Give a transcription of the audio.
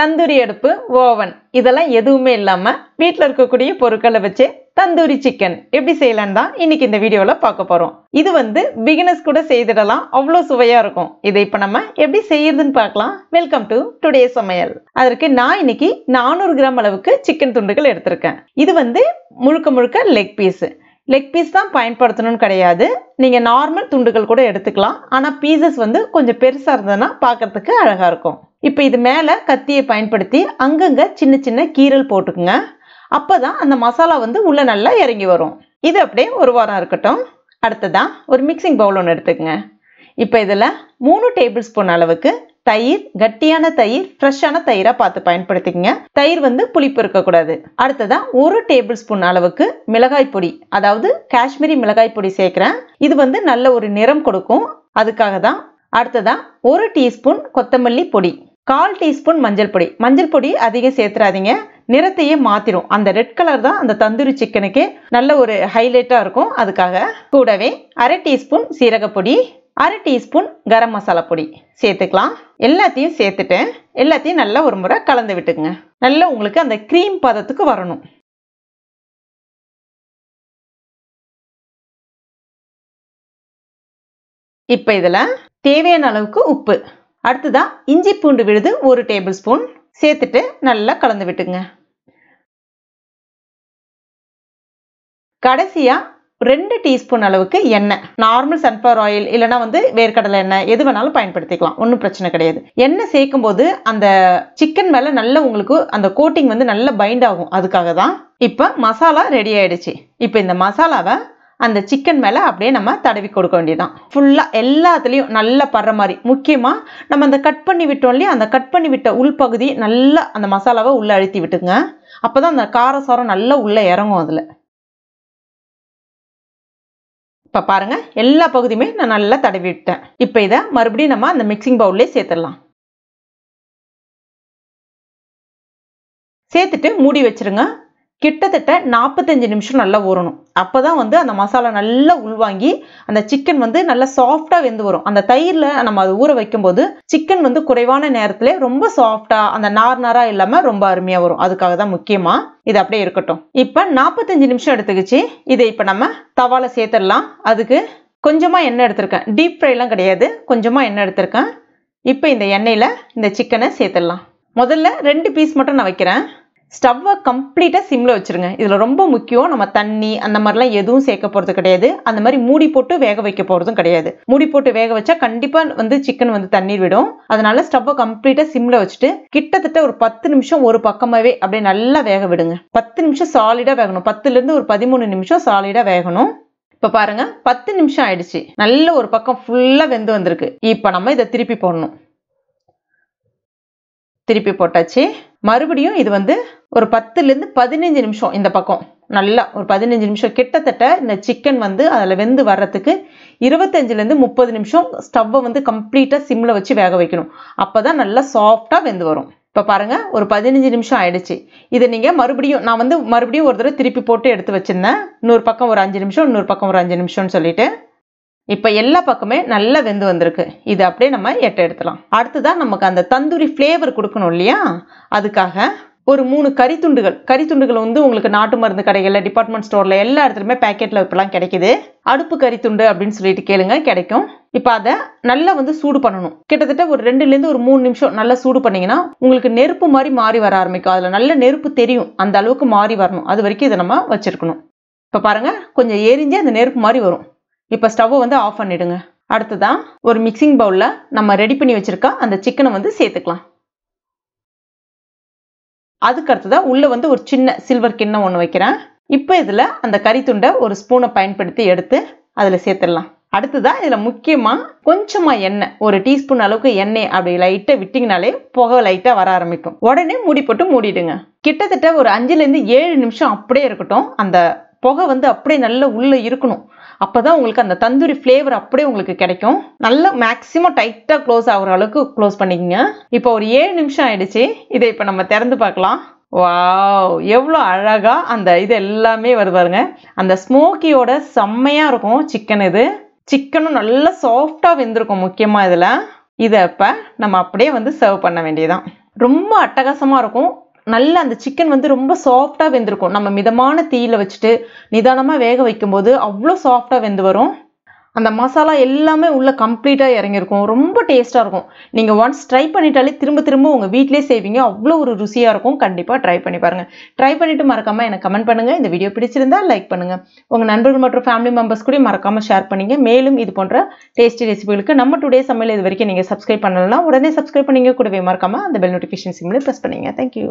தந்தூரி அடுப்பு ஓவன் இதெல்லாம் எதுவுமே இல்லாமல் வீட்டில் இருக்கக்கூடிய பொருட்களை வச்சு தந்தூரி சிக்கன் எப்படி செய்யலான்னு தான் இன்னைக்கு இந்த வீடியோவில் பார்க்க போகிறோம் இது வந்து பிகினஸ் கூட செய்திடலாம் அவ்வளோ சுவையாக இருக்கும் இதை இப்போ நம்ம எப்படி செய்யறதுன்னு பார்க்கலாம் வெல்கம் டு டுடே சமையல் அதற்கு நான் இன்னைக்கு நானூறு கிராம் அளவுக்கு சிக்கன் துண்டுகள் எடுத்திருக்கேன் இது வந்து முழுக்க முழுக்க லெக் பீஸு லெக் பீஸ் தான் பயன்படுத்தணும்னு கிடையாது நீங்கள் நார்மல் துண்டுகள் கூட எடுத்துக்கலாம் ஆனால் பீசஸ் வந்து கொஞ்சம் பெருசாக இருந்ததுன்னா பார்க்கறதுக்கு அழகாக இருக்கும் இப்போ இது மேலே கத்தியை பயன்படுத்தி அங்கங்கே சின்ன சின்ன கீரல் போட்டுக்குங்க அப்போ தான் அந்த மசாலா வந்து உள்ளே நல்லா இறங்கி வரும் இது அப்படியே ஒரு வாரம் இருக்கட்டும் அடுத்ததான் ஒரு மிக்சிங் பவுல் ஒன்று எடுத்துக்கங்க இப்போ இதில் மூணு டேபிள் ஸ்பூன் அளவுக்கு தயிர் கட்டியான தயிர் ஃப்ரெஷ்ஷான தயிராக பார்த்து பயன்படுத்திக்கங்க தயிர் வந்து புளிப்பு இருக்கக்கூடாது அடுத்ததாக ஒரு டேபிள் ஸ்பூன் அளவுக்கு மிளகாய் பொடி அதாவது காஷ்மீரி மிளகாய் பொடி சேர்க்குறேன் இது வந்து நல்ல ஒரு நிறம் கொடுக்கும் அதுக்காக தான் அடுத்ததாக ஒரு டீஸ்பூன் கொத்தமல்லி பொடி கால் டீஸ்பூன் மஞ்சள் பொடி மஞ்சள் பொடி அதிகம் சேர்த்துறாதீங்க நிறத்தையே மாற்றிடும் அந்த ரெட் கலர் தான் அந்த தந்தூரி சிக்கனுக்கு நல்ல ஒரு ஹைலைட்டாக இருக்கும் அதுக்காக கூடவே அரை டீஸ்பூன் சீரகப்பொடி அரை டீஸ்பூன் கரம் மசாலா பொடி சேர்த்துக்கலாம் எல்லாத்தையும் சேர்த்துட்டேன் எல்லாத்தையும் நல்லா ஒரு முறை கலந்து விட்டுக்குங்க நல்லா உங்களுக்கு அந்த க்ரீம் பதத்துக்கு வரணும் இப்போ இதில் தேவையான அளவுக்கு உப்பு அடுத்ததாக இஞ்சி பூண்டு விழுது ஒரு டேபிள் ஸ்பூன் சேர்த்துட்டு நல்லா கலந்து விட்டுங்க கடைசியாக ரெண்டு டீஸ்பூன் அளவுக்கு எண்ணெய் நார்மல் சன்ஃப்ளவர் ஆயில் இல்லைனா வந்து வேர்க்கடலை எண்ணெய் எது வேணாலும் பயன்படுத்திக்கலாம் ஒன்றும் பிரச்சனை கிடையாது எண்ணெய் சேர்க்கும் போது அந்த சிக்கன் மேலே நல்ல உங்களுக்கு அந்த கோட்டிங் வந்து நல்லா பைண்ட் ஆகும் அதுக்காக தான் இப்போ மசாலா ரெடி ஆயிடுச்சு இப்போ இந்த மசாலாவை அந்த சிக்கன் மேலே அப்படியே நம்ம தடவி கொடுக்க வேண்டியதான் ஃபுல்லாக எல்லாத்துலேயும் நல்லா படுற மாதிரி முக்கியமாக நம்ம அந்த கட் பண்ணி விட்டோம் இல்லையா அந்த கட் பண்ணி விட்ட உள்பகுதி நல்லா அந்த மசாலாவை உள்ளே அழுத்தி விட்டுங்க அப்போ தான் அந்த காரசாரம் நல்லா உள்ளே இறங்கும் அதில் இப்போ பாருங்கள் எல்லா பகுதியுமே நான் நல்லா தடவி விட்டேன் இப்போ இதை மறுபடியும் நம்ம அந்த மிக்சிங் பவுல்லே சேர்த்துடலாம் சேர்த்துட்டு மூடி வச்சுருங்க கிட்டத்தட்ட நாற்பத்தஞ்சு நிமிஷம் நல்லா ஊறணும் அப்போ தான் வந்து அந்த மசாலா நல்லா உள்வாங்கி அந்த சிக்கன் வந்து நல்லா சாஃப்டாக வெந்து வரும் அந்த தயிரில் நம்ம அது ஊற வைக்கும்போது சிக்கன் வந்து குறைவான நேரத்தில் ரொம்ப சாஃப்டாக அந்த நார் நாராக இல்லாமல் ரொம்ப அருமையாக வரும் அதுக்காக தான் முக்கியமாக இது அப்படியே இருக்கட்டும் இப்போ நாற்பத்தஞ்சு நிமிஷம் எடுத்துக்கிச்சு இதை இப்போ நம்ம தவாவில் சேர்த்துடலாம் அதுக்கு கொஞ்சமாக எண்ணெய் எடுத்திருக்கேன் டீப் ஃப்ரைலாம் கிடையாது கொஞ்சமாக எண்ணெய் எடுத்திருக்கேன் இப்போ இந்த எண்ணெயில் இந்த சிக்கனை சேர்த்துடலாம் முதல்ல ரெண்டு பீஸ் மட்டும் நான் வைக்கிறேன் ஸ்டவ்வை கம்ப்ளீட்டாக சிம்மில் வச்சுருங்க இதில் ரொம்ப முக்கியம் நம்ம தண்ணி அந்த மாதிரிலாம் எதுவும் சேர்க்க போகிறது கிடையாது அந்த மாதிரி மூடி போட்டு வேக வைக்க போகிறதும் கிடையாது மூடி போட்டு வேக வச்சா கண்டிப்பாக வந்து சிக்கன் வந்து தண்ணீர் விடும் அதனால ஸ்டவ்வை கம்ப்ளீட்டாக சிம்மில் வச்சுட்டு கிட்டத்தட்ட ஒரு பத்து நிமிஷம் ஒரு பக்கமாகவே அப்படியே நல்லா வேக விடுங்க பத்து நிமிஷம் சாலிடாக வேகணும் பத்துலேருந்து ஒரு பதிமூணு நிமிஷம் சாலிடாக வேகணும் இப்போ பாருங்க பத்து நிமிஷம் ஆயிடுச்சு நல்ல ஒரு பக்கம் ஃபுல்லாக வெந்து வந்திருக்கு இப்போ நம்ம இதை திருப்பி போடணும் திருப்பி போட்டாச்சு மறுபடியும் இது வந்து ஒரு பத்துலேருந்து பதினஞ்சு நிமிஷம் இந்த பக்கம் நல்லா ஒரு பதினஞ்சு நிமிஷம் கிட்டத்தட்ட இந்த சிக்கன் வந்து அதில் வெந்து வர்றதுக்கு இருபத்தஞ்சிலேருந்து முப்பது நிமிஷம் ஸ்டவ்வை வந்து கம்ப்ளீட்டாக சிம்மில் வச்சு வேக வைக்கணும் அப்போ தான் நல்லா சாஃப்டாக வெந்து வரும் இப்போ பாருங்கள் ஒரு பதினஞ்சு நிமிஷம் ஆயிடுச்சு இதை நீங்கள் மறுபடியும் நான் வந்து மறுபடியும் ஒரு தடவை திருப்பி போட்டு எடுத்து வச்சுருந்தேன் இன்னொரு பக்கம் ஒரு அஞ்சு நிமிஷம் இன்னொரு பக்கம் ஒரு அஞ்சு நிமிஷம்னு சொல்லிவிட்டு இப்போ எல்லா பக்கமே நல்லா வெந்து வந்திருக்கு இது அப்படியே நம்ம எட்ட எடுத்துலாம் அடுத்துதான் நமக்கு அந்த தந்தூரி ஃப்ளேவர் கொடுக்கணும் இல்லையா அதுக்காக ஒரு மூணு கறி துண்டுகள் கறி துண்டுகள் வந்து உங்களுக்கு நாட்டு மருந்து கடைகளில் டிபார்ட்மெண்ட் ஸ்டோரில் எல்லா இடத்துலையுமே பேக்கெட்டில் இப்போலாம் கிடைக்குது அடுப்பு கறி துண்டு அப்படின்னு சொல்லிட்டு கேளுங்க கிடைக்கும் இப்போ அதை நல்லா வந்து சூடு பண்ணணும் கிட்டத்தட்ட ஒரு ரெண்டுலேருந்து ஒரு மூணு நிமிஷம் நல்லா சூடு பண்ணிங்கன்னா உங்களுக்கு நெருப்பு மாதிரி மாறி வர ஆரம்பிக்கும் அதில் நல்ல நெருப்பு தெரியும் அந்த அளவுக்கு மாறி வரணும் அது வரைக்கும் இதை நம்ம வச்சுருக்கணும் இப்போ பாருங்கள் கொஞ்சம் எரிஞ்சு அந்த நெருப்பு மாதிரி வரும் இப்போ ஸ்டவ்வை வந்து ஆஃப் பண்ணிடுங்க அடுத்ததான் ஒரு மிக்சிங் பவுலில் நம்ம ரெடி பண்ணி வச்சுருக்க அந்த சிக்கனை வந்து சேர்த்துக்கலாம் அதுக்கு அடுத்ததாக உள்ளே வந்து ஒரு சின்ன சில்வர் கிண்ணம் ஒன்று வைக்கிறேன் இப்போ இதில் அந்த கறி துண்டை ஒரு ஸ்பூனை பயன்படுத்தி எடுத்து அதில் சேர்த்துடலாம் அடுத்ததாக இதில் முக்கியமாக கொஞ்சமாக எண்ணெய் ஒரு டீஸ்பூன் அளவுக்கு எண்ணெய் அப்படி லைட்டாக விட்டிங்கனாலே புகை லைட்டாக வர ஆரம்பிக்கும் உடனே மூடி போட்டு மூடிடுங்க கிட்டத்தட்ட ஒரு அஞ்சுலேருந்து ஏழு நிமிஷம் அப்படியே இருக்கட்டும் அந்த புகை வந்து அப்படியே நல்லா உள்ளே இருக்கணும் அப்போ தான் உங்களுக்கு அந்த தந்தூரி ஃப்ளேவர் அப்படியே உங்களுக்கு கிடைக்கும் நல்லா மேக்ஸிமம் டைட்டாக க்ளோஸ் ஆகிற அளவுக்கு க்ளோஸ் பண்ணிக்கோங்க இப்போ ஒரு ஏழு நிமிஷம் ஆயிடுச்சு இதை இப்போ நம்ம திறந்து பார்க்கலாம் வாவ் எவ்வளோ அழகாக அந்த இது எல்லாமே வருவாருங்க அந்த ஸ்மோக்கியோட செம்மையாக இருக்கும் சிக்கன் இது சிக்கனும் நல்லா சாஃப்டாக வெந்திருக்கும் முக்கியமாக இதில் இதை அப்போ நம்ம அப்படியே வந்து சர்வ் பண்ண வேண்டியதான் ரொம்ப அட்டகாசமாக இருக்கும் நல்ல அந்த சிக்கன் வந்து ரொம்ப சாஃப்டாக வெந்திருக்கும் நம்ம மிதமான தீயில் வச்சுட்டு நிதானமாக வேக வைக்கும்போது அவ்வளோ சாஃப்டாக வெந்து வரும் அந்த மசாலா எல்லாமே உள்ளே கம்ப்ளீட்டாக இறங்கியிருக்கும் ரொம்ப டேஸ்ட்டாக இருக்கும் நீங்கள் ஒன்ஸ் ட்ரை பண்ணிட்டாலே திரும்ப திரும்ப உங்கள் வீட்டிலே செய்வீங்க அவ்வளோ ஒரு ருசியாக இருக்கும் கண்டிப்பாக ட்ரை பண்ணி பாருங்கள் ட்ரை பண்ணிவிட்டு மறக்காமல் எனக்கு கமெண்ட் பண்ணுங்கள் இந்த வீடியோ பிடிச்சிருந்தா லைக் பண்ணுங்கள் உங்கள் நண்பர்கள் மற்றும் ஃபேமிலி மெம்பர்ஸ் கூட மறக்காமல் ஷேர் பண்ணிங்க மேலும் இது போன்ற டேஸ்டி ரெசிபிகளுக்கு நம்ம டுடே சமையல் இது வரைக்கும் நீங்கள் சப்ஸ்கிரைப் பண்ணலாம் உடனே சப்ஸ்கிரைப் பண்ணிங்க கூடவே மறக்காமல் அந்த பெல் நோட்டிஃபிகேஷன் சிம்மில் ப்ரெஸ் பண்ணிங்க தேங்க்யூ